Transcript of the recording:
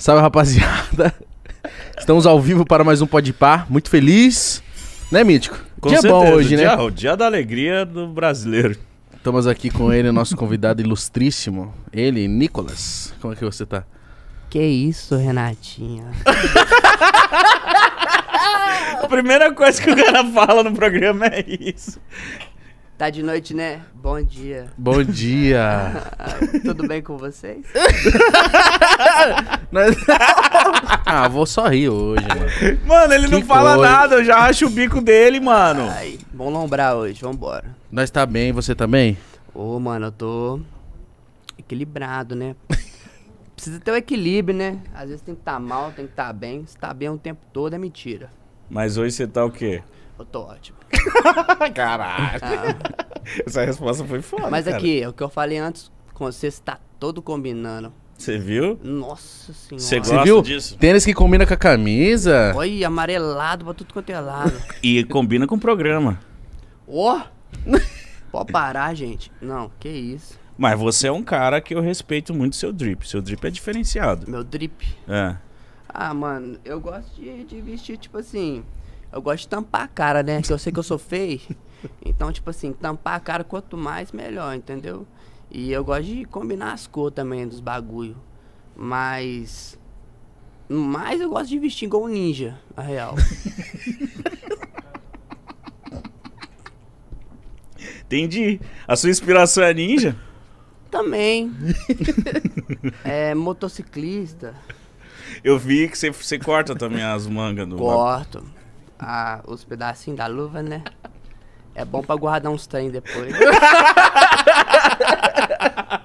Salve, rapaziada. Estamos ao vivo para mais um Pode Par. Muito feliz. Né, Mítico? Com dia certeza, bom hoje, né? dia, né? O dia da alegria do brasileiro. Estamos aqui com ele, nosso convidado ilustríssimo. Ele, Nicolas. Como é que você tá? Que isso, Renatinha? A primeira coisa que o cara fala no programa é isso. Tá de noite, né? Bom dia. Bom dia. Tudo bem com vocês? Nós- ah, vou só rir hoje, mano. Mano, ele não fala nada, eu já acho o bico dele, mano. Aí, bom lombrar hoje, vambora. Nós tá bem, você tá bem? Ô, mano, eu tô equilibrado, né? Precisa ter um equilíbrio, né? Às vezes tem que tá mal, tem que tá bem. Se tá bem o tempo todo é mentira. Mas hoje você tá o quê? Eu tô ótimo. Caralho. Ah. Essa resposta foi foda. Mas cara. aqui, é o que eu falei antes, com você está todo combinando. Você viu? Nossa senhora. Você gosta viu? disso? Tênis que combina com a camisa. Olha, amarelado pra tudo quanto é lado. e combina com o programa. Ó! Oh. Pode parar, gente. Não, que isso. Mas você é um cara que eu respeito muito seu drip. Seu drip é diferenciado. Meu drip? É. Ah, mano, eu gosto de, de vestir, tipo assim, eu gosto de tampar a cara, né? Que eu sei que eu sou feio. Então, tipo assim, tampar a cara quanto mais, melhor, entendeu? E eu gosto de combinar as cores também dos bagulho. Mas. Mas eu gosto de vestir igual um ninja, na real. Entendi. A sua inspiração é ninja? Também. é motociclista. Eu vi que você, corta também as mangas do. Corto a, os pedacinhos da luva, né? É bom pra guardar uns trem depois.